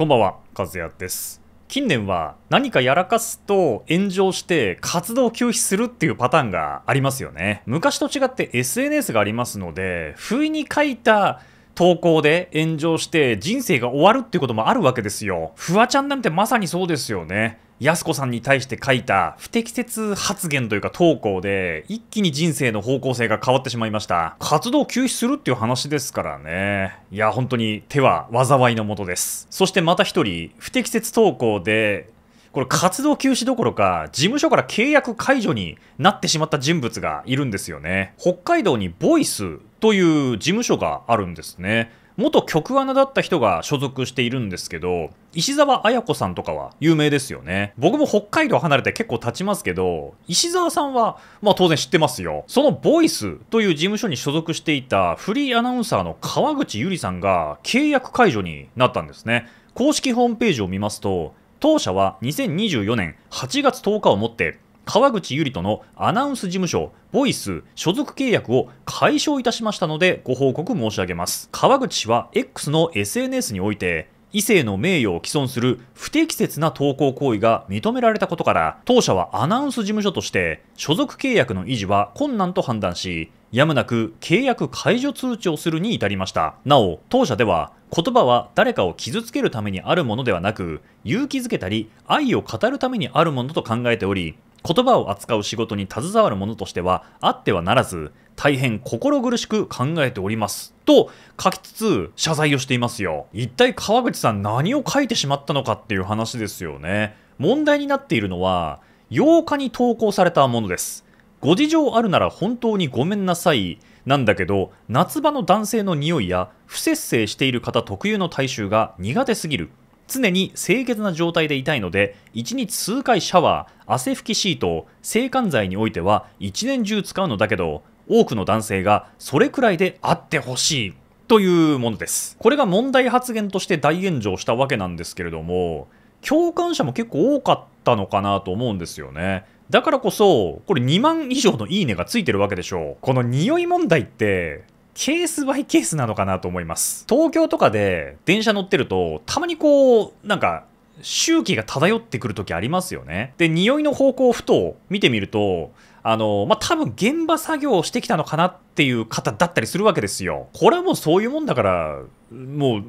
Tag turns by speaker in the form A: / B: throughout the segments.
A: こんばんは、和也です。近年は何かやらかすと炎上して活動休止するっていうパターンがありますよね。昔と違って SNS がありますので、不意に書いた投稿で炎上して人生が終わるっていうこともあるわけですよ。フワちゃんなんてまさにそうですよね。やす子さんに対して書いた不適切発言というか投稿で一気に人生の方向性が変わってしまいました活動休止するっていう話ですからねいや本当に手は災いのもとですそしてまた一人不適切投稿でこれ活動休止どころか事務所から契約解除になってしまった人物がいるんですよね北海道にボイスという事務所があるんですね。元局アナだった人が所属しているんですけど、石沢綾子さんとかは有名ですよね。僕も北海道離れて結構経ちますけど、石沢さんは、まあ当然知ってますよ。そのボイスという事務所に所属していたフリーアナウンサーの川口由里さんが契約解除になったんですね。公式ホームページを見ますと、当社は2024年8月10日をもって川口ゆりとのアナウンス事務所、ボイス所属契約を解消いたしましたのでご報告申し上げます。川口氏は X の SNS において、異性の名誉を毀損する不適切な投稿行為が認められたことから当社はアナウンス事務所として所属契約の維持は困難と判断しやむなく契約解除通知をするに至りましたなお当社では言葉は誰かを傷つけるためにあるものではなく勇気づけたり愛を語るためにあるものと考えており言葉を扱う仕事に携わる者としてはあってはならず大変心苦しく考えておりますと書きつつ謝罪をしていますよ一体川口さん何を書いてしまったのかっていう話ですよね問題になっているのは8日に投稿されたものですご事情あるなら本当にごめんなさいなんだけど夏場の男性の匂いや不節制している方特有の体臭が苦手すぎる常に清潔な状態でいたいので1日数回シャワー汗拭きシート制汗剤においては一年中使うのだけど多くの男性がそれくらいであってほしいというものですこれが問題発言として大炎上したわけなんですけれども共感者も結構多かったのかなと思うんですよねだからこそこれ2万以上のいいねがついてるわけでしょうこの匂い問題ってケースバイケースなのかなと思います。東京とかで電車乗ってると、たまにこう、なんか、周期が漂ってくる時ありますよね。で、匂いの方向をふと見てみると、あの、まあ、多分現場作業をしてきたのかなっていう方だったりするわけですよ。これはもうそういうもんだから、もう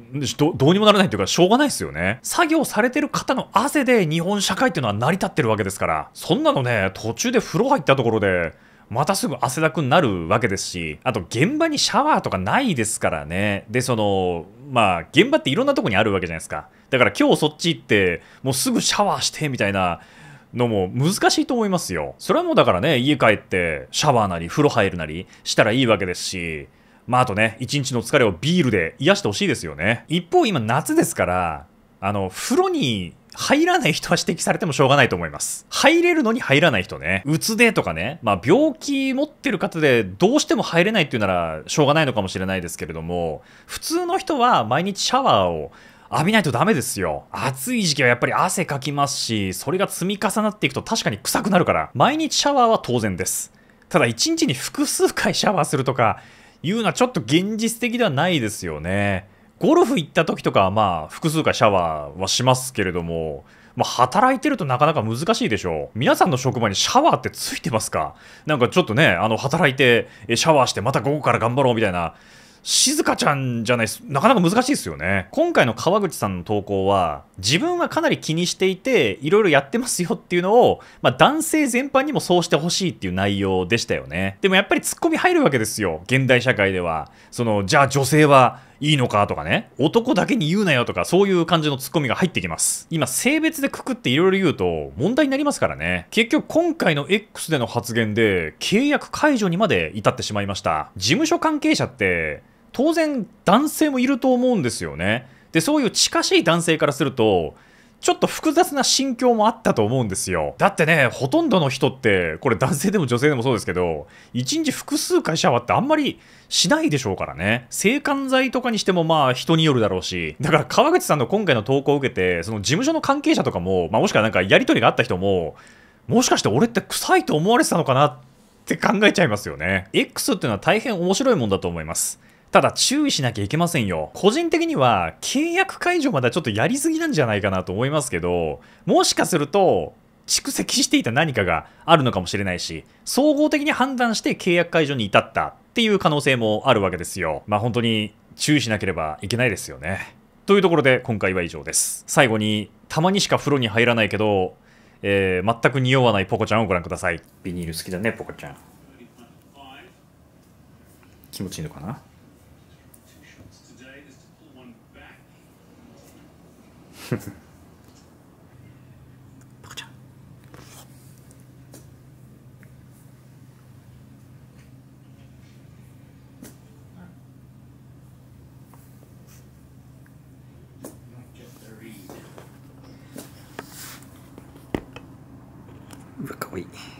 A: どうにもならないというかしょうがないですよね。作業されてる方の汗で日本社会っていうのは成り立ってるわけですから、そんなのね、途中で風呂入ったところで、またすぐ汗だくになるわけですし、あと現場にシャワーとかないですからね。で、その、まあ、現場っていろんなとこにあるわけじゃないですか。だから今日そっち行って、もうすぐシャワーしてみたいなのも難しいと思いますよ。それはもうだからね、家帰ってシャワーなり風呂入るなりしたらいいわけですし、まああとね、一日の疲れをビールで癒してほしいですよね。一方今夏ですから、あの、風呂に入らない人は指摘されてもしょうがないと思います。入れるのに入らない人ね。うつでとかね。まあ病気持ってる方でどうしても入れないっていうならしょうがないのかもしれないですけれども、普通の人は毎日シャワーを浴びないとダメですよ。暑い時期はやっぱり汗かきますし、それが積み重なっていくと確かに臭くなるから、毎日シャワーは当然です。ただ一日に複数回シャワーするとか、いうのはちょっと現実的ではないですよね。ゴルフ行った時とかはまあ複数回シャワーはしますけれども、まあ、働いてるとなかなか難しいでしょう。皆さんの職場にシャワーってついてますかなんかちょっとね、あの、働いて、シャワーして、また午後から頑張ろうみたいな、静かちゃんじゃないです。なかなか難しいですよね。今回の川口さんの投稿は、自分はかなり気にしていて、いろいろやってますよっていうのを、まあ、男性全般にもそうしてほしいっていう内容でしたよね。でもやっぱりツッコミ入るわけですよ。現代社会では。その、じゃあ女性は、いいのかとかね、男だけに言うなよとか、そういう感じのツッコミが入ってきます。今、性別でくくっていろいろ言うと、問題になりますからね。結局、今回の X での発言で、契約解除にまで至ってしまいました。事務所関係者って、当然、男性もいると思うんですよね。で、そういう近しい男性からすると、ちょっと複雑な心境もあったと思うんですよ。だってね、ほとんどの人って、これ男性でも女性でもそうですけど、一日複数回シャワーってあんまりしないでしょうからね。制汗剤とかにしてもまあ人によるだろうし、だから川口さんの今回の投稿を受けて、その事務所の関係者とかも、まあもしくはなんかやり取りがあった人も、もしかして俺って臭いと思われてたのかなって考えちゃいますよね。X っていうのは大変面白いもんだと思います。ただ注意しなきゃいけませんよ。個人的には契約解除まだちょっとやりすぎなんじゃないかなと思いますけど、もしかすると蓄積していた何かがあるのかもしれないし、総合的に判断して契約解除に至ったっていう可能性もあるわけですよ。まあ本当に注意しなければいけないですよね。というところで今回は以上です。最後に、たまにしか風呂に入らないけど、えー、全く匂わないポコちゃんをご覧ください。ビニール好きだね、ポコちゃん。気持ちいいのかな Look away.